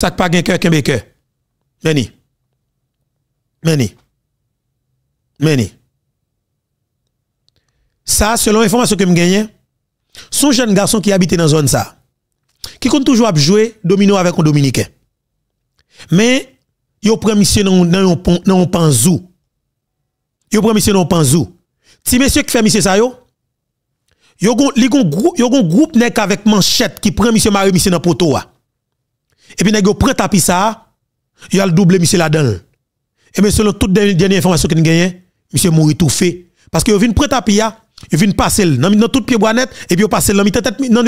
Ça pas gen cœur kembe cœur. Meni. Meni. Meni. Ça selon l'information que me gagne, son jeune garçon qui habitait dans zone ça qui compte toujours jouer domino avec un dominicain. Mais yo prend monsieur dans dans panzou. Yo prend monsieur dans panzou. Si monsieur qui fait monsieur ça yo groupe groupe avec manchette qui prend monsieur Marie monsieur dans poteau et puis, nèg prend tapis ça, il a doublé double monsieur là-dedans. Et bien, selon toutes les dernières informations que nous avons, monsieur mourit tout fait. Parce que vous venez prendre tapis, vous venez passer dans, tout pied bois net, et puis vous passez dans la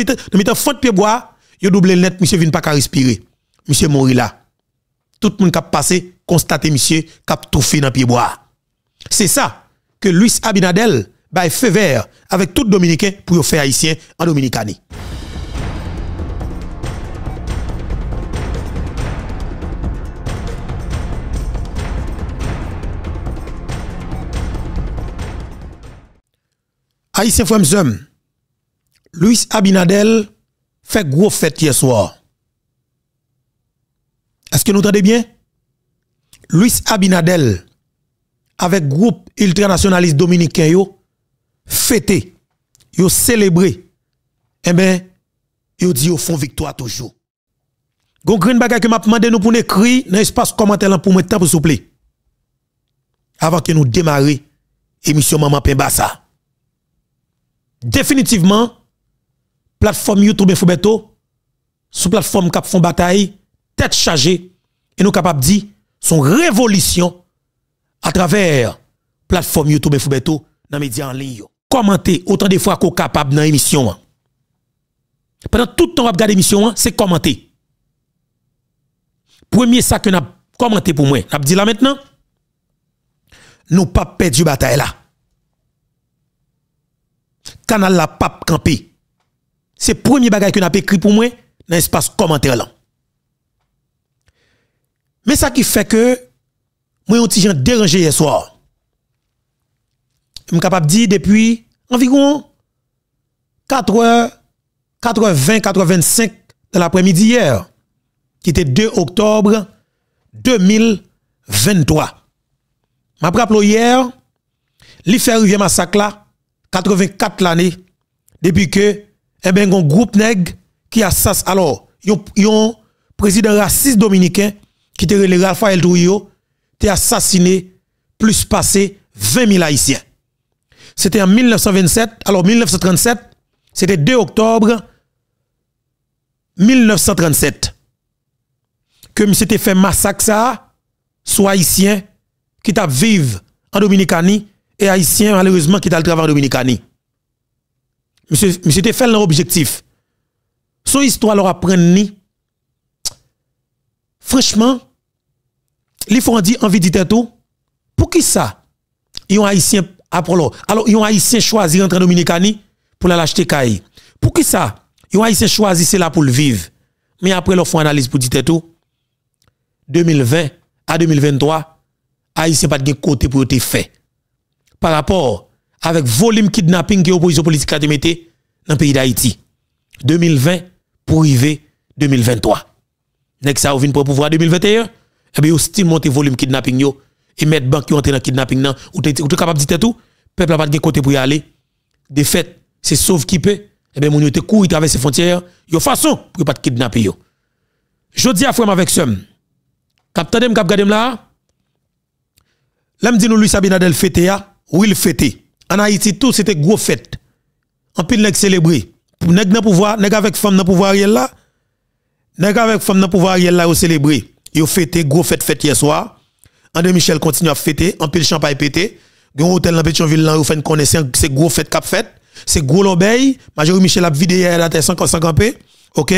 tête, dans fond de pied bois, vous doublé le net, monsieur vient pas qu'à respirer. Monsieur mourit là. Tout le monde qui a passé, constate monsieur, qui a tout fait dans pied bois. C'est ça que Luis Abinadel, fait vert avec tout Dominicain pour faire haïtien en Dominicanie. Aïssé Fremzum, Luis Abinadel fait gros fête hier soir. Est-ce que nous entendez bien? Luis Abinadel, avec groupe ultranationaliste dominicain, yo, fêté, yo célébré. Eh bien, Il dit au font victoire toujours. Gon green bagay que m'a demandé nous pour écrire dans l'espace commentaire pour mettre temps vous plaît, Avant que nous démarrer émission Maman Pembasa. Definitiveman, platform You Touben Foubeto, sou platform kap fon batae, tèt chaje, e nou kap ap di, son revolisyon, a traver platform You Touben Foubeto, nan medyan li yo. Komante, otan defwa ko kap ap nan emisyon an. Pendant tout an wap gade emisyon an, se komante. Premye sa ke nan komante pou mwen, nan ap di la metnan, nou pap pe di batae la. canal la pape campé. C'est le premier bagage que n'a écrit pour moi dans l'espace commentaire là. Mais ça qui fait que moi un petit gens dérangé hier soir. Je suis capable de dire depuis environ 4 h 80, 85 de l'après-midi hier, qui était 2 octobre 2023. Ma rappelle hier, l'IFE Rivière Massacre là, 84 l'année, depuis que, eh ben, un groupe nègre qui assasse, alors, yon, président raciste dominicain, qui était le Rafael qui a assassiné plus passé 20 000 Haïtiens. C'était en 1927, alors 1937, c'était 2 octobre 1937 que monsieur fait massacre ça soit haïtien qui t'a vivre en Dominicanie et Haïtien, malheureusement, qui est le travail dominicani. Monsieur, monsieur te fait l'objectif. Son histoire leur apprend ni. Franchement, les font dit envie de tout. Pour qui ça? ont haïtien après Alors, ont haïtien choisi entre dominicani pour la l'acheter caille. Pour qui ça? ont haïtien choisi c'est là pour le vivre. Mais après leur font analyse pour dire tout. 2020 à 2023, haïtien pas de côté pour te fait par rapport avec volume kidnapping que l'opposition politique a démetté dans le pays d'Haïti. 2020 pour arriver 2023. Nek ça vient pour pouvoir 2021, eh bien, aussi monter volume kidnapping yo et mettre banque qui entre dans kidnapping nan, ou es capable de dire tout, peuple n'a pas de côté pour y aller. De fait, c'est sauve qui peut, eh bien, moun yo te couru ces frontières, yo façon pour pas kidnapper yo. dis à vous avec sem. Cap tandem cap gadem là. L'homme dit nous lui sabinadel fete où il fêtait. En Haïti, tout c'était gros fête. En pile, nèg Pour Nèg dans pouvoir, nèg avec femme dans pouvoir est là. Nèg avec femme dans pouvoir est là, au célébré. Yo fêté, gros fête, fête hier soir. André Michel continue à fêter, en pile champagne pété. Gon hôtel dans Pétionville là, on fait une connaissance, c'est gros fête cap fête. C'est gros l'obéi. Major Michel a vidé hier la terre sans 50 OK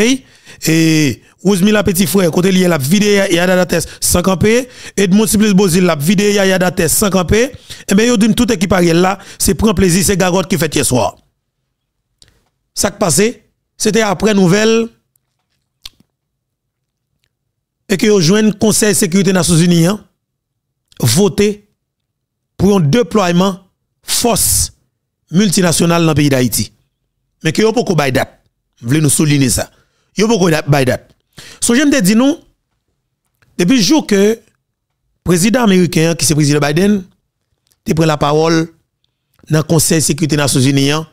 Et la petit frère côté lié la vidéo, a et sans 5 et Edmond Siblis Bozil la vidéo, a la Dates 5 campé et eh ben yo d'une toute équipe là, c'est prend plaisir c'est garotte qui fait hier soir. Ça qui passé, c'était après nouvelles et que le Conseil de sécurité des Nations Unies hein, pour un déploiement force multinationale dans le pays d'Haïti. Mais que yo pas date voulez nous souligner ça. Yo beaucoup by that. So j'aime te dire nous depuis le jour que président américain qui c'est président Biden te prend la parole dans le Conseil de sécurité des Nations Unies. Hein.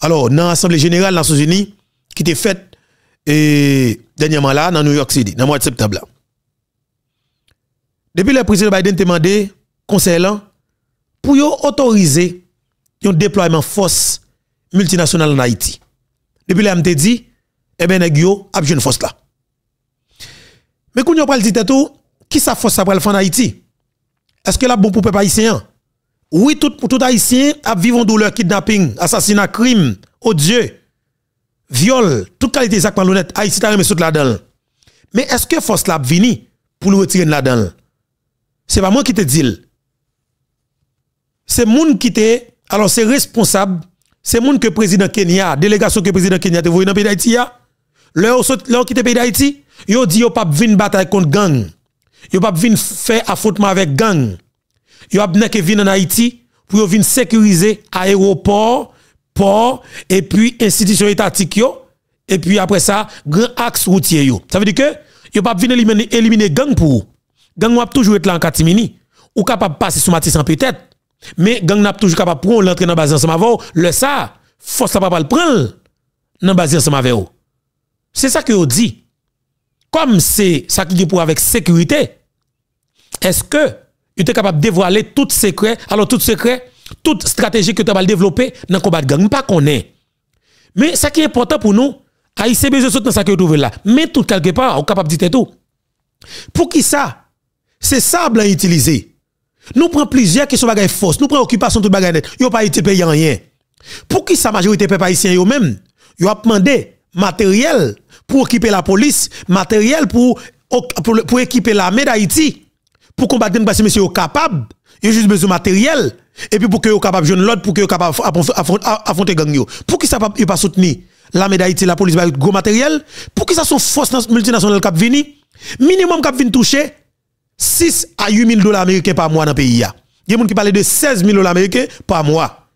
Alors dans l'Assemblée générale des Nations Unies qui était faite dernièrement là dans New York City dans le mois de septembre Depuis le président Biden demandé conseil pour autoriser un déploiement force multinationale en Haïti. Depuis là, dit, eh ben, nèg a ap une force là. Mais quand on parle dit tout, qui sa force après le fond en Haïti? Est-ce que la bon pour peuple haïtien? Oui, tout, tout haïtien a vivre en douleur, kidnapping, assassinat, crime, odieux, viol, toute qualité de malhonnête, Haïti t'a remis la Mais est-ce que force la vini pour nous retirer la dedans C'est pas moi qui te dis. C'est monde qui te, alors c'est responsable c'est monde que président Kenya, délégation que président Kenya te voyé dans pays d'Haïti ya. Leur qui te pays d'Haïti, yo dit yo pas venir bataille contre gang. Yo pas venir faire affrontement avec gang. Yo abne ke venir en Haïti pour yo venir sécuriser aéroport, port et puis institution étatique yo et puis après ça grand axe routier yo. Ça veut dire que yo pas venir éliminer, éliminer gang pour gang ou toujours être là en ne ou capable passer sous Matissan peut-être mais gang n'a toujours capable prendre l'entrée dans base ensemble avant le ça force pas le prendre dans base ensemble avec eux. C'est ça que on dit. Comme c'est ça qui est pour avec sécurité. Est-ce que tu es capable de dévoiler tout secret alors tout secret toute stratégie que tu avez développer dans le combat de gang pas qu'on est. Mais ce qui est important pour nous ici besoin saute dans ça que trouver là. Mais tout quelque part on capable de dire tout. Pour qui ça C'est ça à utilisé. Nous prenons plusieurs qui sont fausses. nous prenons occupation tout bagaille net. Yo pas été payé rien. Pour qui sa majorité peuple haïtien yo même, yo a demandé matériel pour équiper la police, matériel pour pour, pour équiper l'armée d'Haïti pour combattre parce que monsieur capable, il juste besoin de matériel et puis pour que yo capable jouer l'autre pour que yo capable affronter gang yo. Pour qui ça pas pas soutenir la d'Haïti, la police bah, gros matériel, pour qui ça sont force multinationales, cap vini, minimum qui vini toucher 6 à 8 000 dollars américains par mois dans le pays. Il y a des gens qui parlent de 16 000 dollars américains par mois.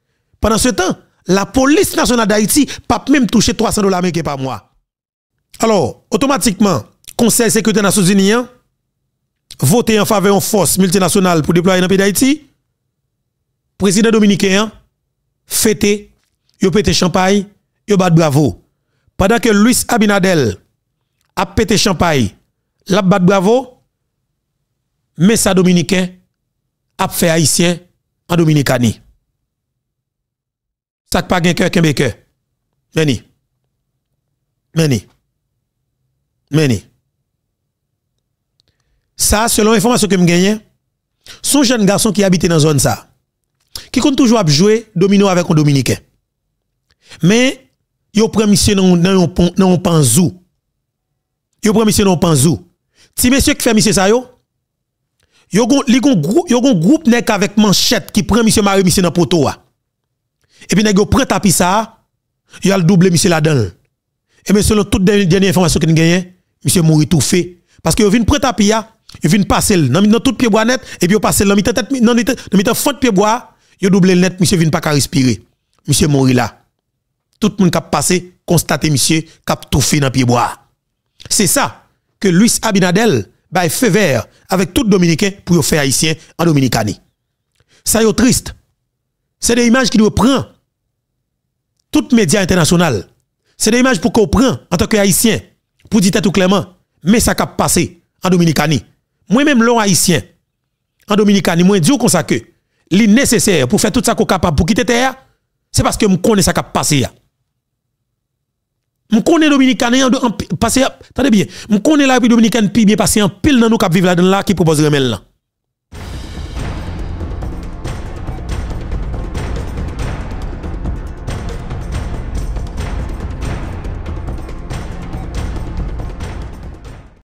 Pendant ce temps, la police nationale d'Haïti n'a même touché 300 dollars américains par mois. Alors, automatiquement, le Conseil sécurité des Nations Unies voté en faveur en force multinationale pour déployer dans le pays d'Haïti. Président dominicain fêté, il pété champagne, il battu bravo. Pendant que Luis Abinadel a pété champagne, a battu bravo, mais ça dominicain a fait haïtien en dominicani. Ça pas gen cœur kembe cœur. Meni. Meni. Meni. Ça selon information que me gagne, son jeune garçon qui habite dans zone ça qui compte toujours jouer domino avec un dominicain. Mais yo prend monsieur dans dans un panzou. Yo prend monsieur dans panzou. Si monsieur qui fait monsieur ça yo, Yo gon li gon groupe nek avec manchette qui prend monsieur Marie monsieur dans poteau ah. Et puis nèg yo prend tapis ça, yo al double monsieur là-dedans. Et mais selon toutes les dernières informations que nous avons, monsieur mouri tout fait parce que yo vinn prend tapis ya, ah, yo vinn passer dans dans toute pied bois net et puis yo passer dans mi tête dans tête fond pied bois, yo double net monsieur vinn pas ka respirer. Monsieur mouri là. Tout monde qui a passé, constaté monsieur, qui a tout fait dans pied bois. C'est ça que Luis Abinadel, bah, vert avec tout Dominicain pour faire haïtien en Dominicanie. Ça est triste. C'est des images qui nous prend. Tout média international. C'est des images pour qu'on prend en tant que haïtien pour dire tout clairement mais ça cap passé en Dominicanie. Moi même l'on haïtien en Dominicanie, moi dis comme ça que nécessaire pour faire tout ça qu'on capable pour quitter terre, c'est parce que je connais ça cap passé je connais Dominicain, passé, attendez bien, je la République Dominicaine, puis bien passé un pile dans nous qui vivent là-dedans, qui propose remel là.